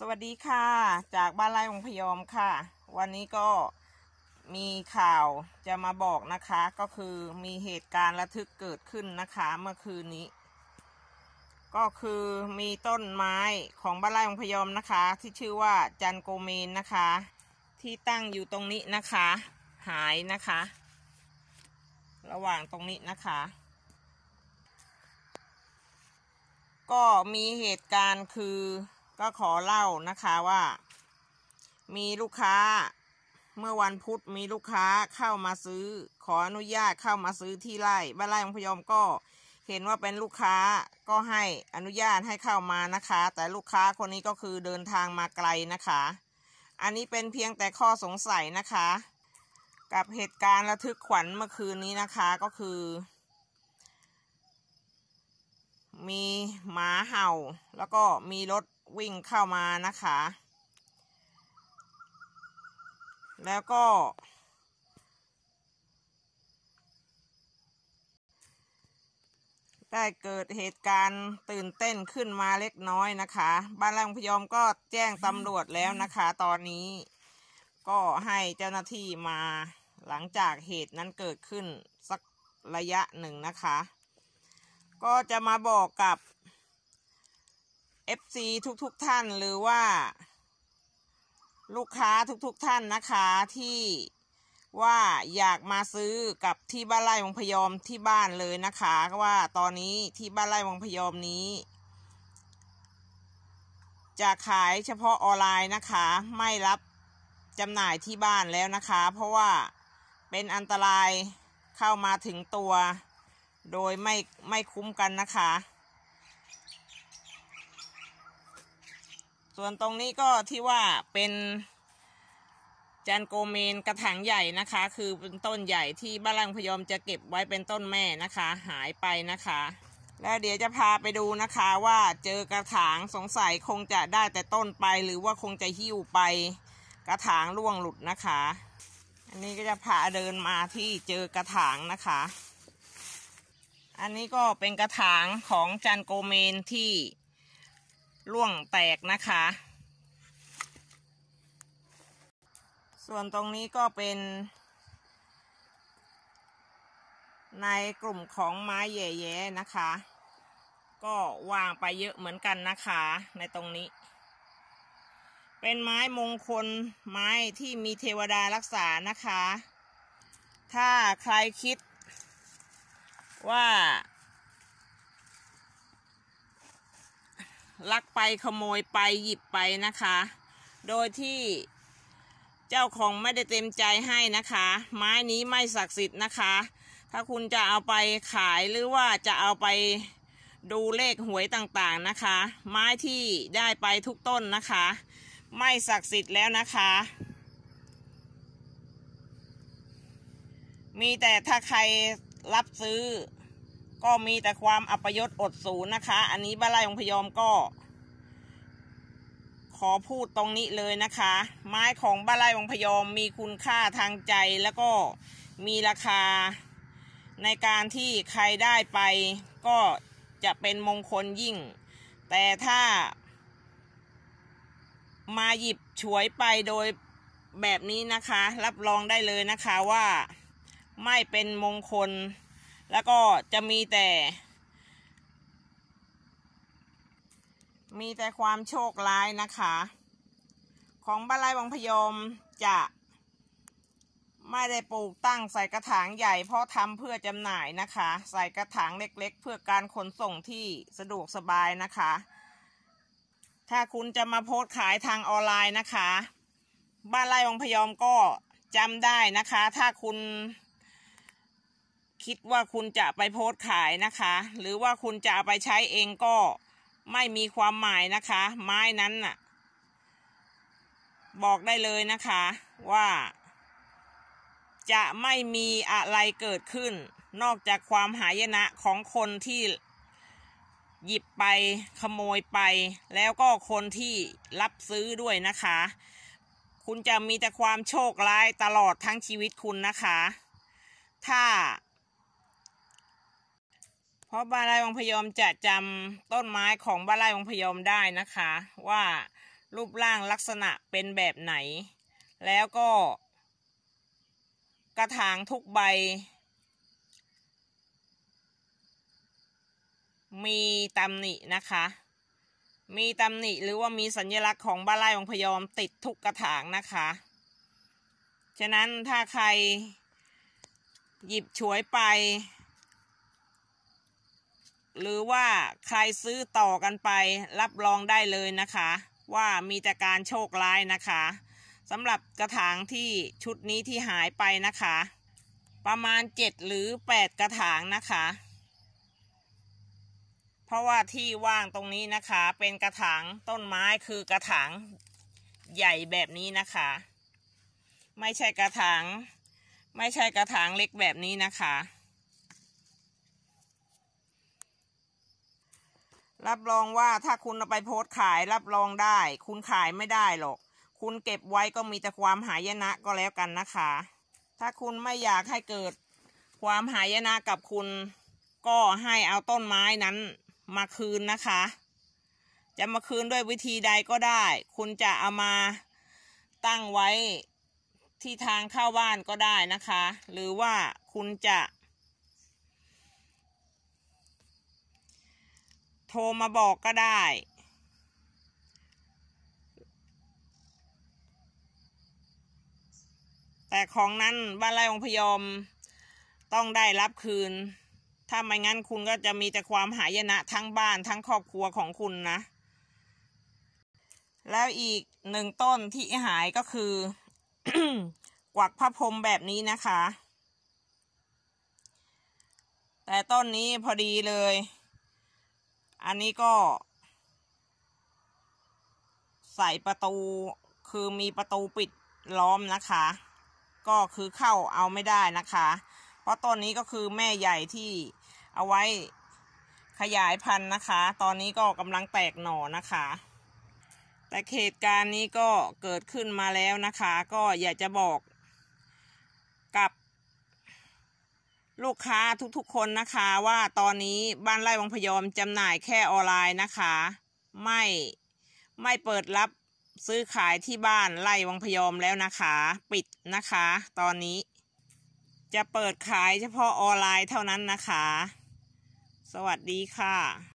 สวัสดีค่ะจากบ้านไร่วงพยอมค่ะ วันนี้ก็มีข่าวจะมาบอกนะคะก็คือมีเหตุการณ์ระทึกเกิดขึ้นนะคะเมื่อคืนนี้ ก็คือมีต้นไม้ของบ้านไร่วงพยอมนะคะที่ชื่อว่าจันโกเมนนะคะที่ตั้งอยู่ตรงนี้นะคะ หายนะคะ ระหว่างตรงนี้นะคะ ก็มีเหตุการณ์คือก็ขอเล่านะคะว่า มีลูกค้าเมื่อวันพุธมีลูกค้าเข้ามาซื้อขออนุญาตเข้ามาซื้อที่ไร่บ้านไร่ของพยอมก็เห็นว่าเป็นลูกค้าก็ให้อนุญาตให้เข้ามานะคะแต่ลูกค้าคนนี้ก็คือเดินทางมาไกลนะคะ อันนี้เป็นเพียงแต่ข้อสงสัยนะคะ กับเหตุการณ์ระทึกขวัญเมื่อคืนนี้นะคะก็คือ มีหมาเห่าแล้วก็มีรถวิ่ง เข้ามานะคะ แล้วก็ ได้เกิดเหตุการณ์ตื่นเต้นขึ้นมาเล็กน้อยนะคะ บ้านรังพยอมก็แจ้งตำรวจแล้วนะคะ ตอนนี้ก็ให้เจ้าหน้าที่มาหลังจากเหตุนั้นเกิดขึ้นสักระยะหนึ่งนะคะ ก็จะมาบอกกับ FC ทุกๆทท่านหรือว่า ลูกค้าทุกๆทท่านนะคะที่ว่าอยากมาซื้อกับที่บ้านไร่วงพยอมที่บ้านเลยนะคะว่าตอนนี้ที่บ้านไร่วงพยอมนี้ จะขายเฉพาะออนไลน์นะคะ ไม่รับจำหน่ายที่บ้านแล้วนะคะ เพราะว่าเป็นอันตรายเข้ามาถึงตัว โดยไม่ไม่คุ้มกันนะคะส่วนตรงนี้ก็ที่ว่าเป็นจันโกเมนกระถางใหญ่นะคะ คือเป็นต้นใหญ่ที่บ้านรังพยอมจะเก็บไว้เป็นต้นแม่นะคะหายไปนะคะ แล้วเดี๋ยวจะพาไปดูนะคะว่าเจอกระถางสงสัยคงจะได้แต่ต้นไปหรือว่าคงจะหิ้วไปกระถางร่วงหลุดนะคะ อันนี้ก็จะพาเดินมาที่เจอกระถางนะคะ อันนี้ก็เป็นกระถางของจันโกเมนที่ล่วงแตกนะคะ ส่วนตรงนี้ก็เป็น ในกลุ่มของไม้แย่ ๆ นะคะ ก็วางไปเยอะเหมือนกันนะคะในตรงนี้ เป็นไม้มงคลไม้ที่มีเทวดารักษานะคะ ถ้าใครคิดว่าลักไปขโมยไปหยิบไปนะคะ โดยที่เจ้าของไม่ได้เต็มใจให้นะคะ ไม้นี้ไม่ศักดิ์สิทธิ์นะคะ ถ้าคุณจะเอาไปขายหรือว่าจะเอาไปดูเลขหวยต่างๆนะคะ ไม้ที่ได้ไปทุกต้นนะคะ ไม่ศักดิ์สิทธิ์แล้วนะคะ มีแต่ถ้าใครรับซื้อก็มีแต่ความอัปยศอดสูนะคะ อันนี้บ้านไร่องพยอมก็ขอพูดตรงนี้เลยนะคะ ไม้ของบ้านไร่องพยอมมีคุณค่าทางใจ แล้วก็มีราคาในการที่ใครได้ไปก็จะเป็นมงคลยิ่ง แต่ถ้ามาหยิบฉวยไปโดยแบบนี้นะคะ รับรองได้เลยนะคะว่าไม่เป็นมงคลแล้วก็จะมีแต่ มีแต่ความโชคร้ายนะคะ ของบ้านไร่วังพยมจะไม่ได้ปลูกตั้งใส่กระถางใหญ่เพราะทำเพื่อจำหน่ายนะคะ ใส่กระถางเล็กๆ เพื่อการขนส่งที่สะดวกสบายนะคะ ถ้าคุณจะมาโพสขายทางออนไลน์นะคะ บ้านไร่บางพยอมก็จำได้นะคะ ถ้าคุณคิดว่าคุณจะไปโพสต์ขายนะคะ หรือว่าคุณจะไปใช้เองก็ไม่มีความหมายนะคะ ไม้นั้นน่ะบอกได้เลยนะคะว่าจะไม่มีอะไรเกิดขึ้นนอกจากความหายนะของคนที่หยิบไปขโมยไป แล้วก็คนที่รับซื้อด้วยนะคะ คุณจะมีแต่ความโชคร้ายตลอดทั้งชีวิตคุณนะคะ ถ้าราะบ้านไร่วังพยอมจะจำต้นไม้ของบ้านไร่วังพยอมได้นะคะว่ารูปร่างลักษณะเป็นแบบไหน แล้วก็ กระถางทุกใบ มีตำหนินะคะมีตำหนิหรือว่ามีสัญลักษณ์ของบ้านไร่วังพยอมติดทุกกระถางนะคะฉะนั้นถ้าใครหยิบฉวยไปหรือว่าใครซื้อต่อกันไปรับรองได้เลยนะคะ ว่ามีแต่การโชคร้ายนะคะสำหรับกระถางที่ชุดนี้ที่หายไปนะคะ ประมาณเจ็ดหรือแปดกระถางนะคะ เพราะว่าที่ว่างตรงนี้นะคะ เป็นกระถางต้นไม้คือกระถางใหญ่แบบนี้นะคะ ไม่ใช่กระถางไม่ใช่กระถางเล็กแบบนี้นะคะรับรองว่าถ้าคุณเอาไปโพสขายรับรองได้ คุณขายไม่ได้หรอกคุณเก็บไว้ก็มีแต่ความหายนะก็แล้วกันนะคะ ถ้าคุณไม่อยากให้เกิดความหายนะกับคุณก็ให้เอาต้นไม้นั้น มาคืนนะคะ จะมาคืนด้วยวิธีใดก็ได้ คุณจะเอามาตั้งไว้ที่ทางเข้าบ้านก็ได้นะคะ หรือว่าคุณจะโทรมาบอกก็ได้ แต่ของนั้นบ้านไร่องพยอมต้องได้รับคืน ถ้าไม่งั้นคุณก็จะมีแต่ความหายนะ ทั้งบ้านทั้งครอบครัวของคุณนะ แล้วอีกหนึ่งต้นที่หายก็คือกวักพระพรมแบบนี้นะคะ แต่ต้นนี้พอดีเลยอันนี้ก็ใส่ประตูคือมีประตูปิดล้อมนะคะ ก็คือเข้าเอาไม่ได้นะคะ เพราะต้นนี้ก็คือแม่ใหญ่ที่เอาไว้ขยายพันธุ์นะคะ ตอนนี้ก็กำลังแตกหน่อนะคะ แต่เหตุการณ์นี้ก็เกิดขึ้นมาแล้วนะคะ ก็อยากจะบอกลูกค้าทุกๆ คนนะคะว่าตอนนี้บ้านไร่วังพยอมจำหน่ายแค่ออนไลน์นะคะ ไม่ไม่เปิดรับซื้อขายที่บ้านไร่วังพยอมแล้วนะคะ ปิดนะคะ ตอนนี้ จะเปิดขายเฉพาะออนไลน์เท่านั้นนะคะ สวัสดีค่ะ